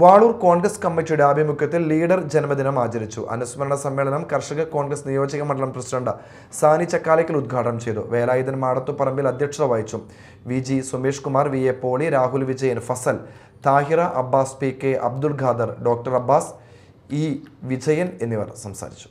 വാളൂർ കോൺഗ്രസ് കമ്മിറ്റിയുടെ ആഭിമുഖ്യത്തിൽ ലീഡർ ജന്മദിനം ആചരിച്ചു അനുസ്മരണ സമ്മേളനം കർഷക കോൺഗ്രസ് നിയോജക മണ്ഡലം പ്രസിഡന്റ് സാനി ചക്കാലയ്ക്കൽ ഉദ്ഘാടനം ചെയ്തു വേലായുധൻ മാടത്തുപറമ്പിൽ അധ്യക്ഷത വഹിച്ചു V G Sumesh Kumar V A Poly Rahul Vijayan Fasal Thahira Abbas P K Abdul Khader doctor Abbas E Vijayan എന്നിവർ സംസാരിച്ചു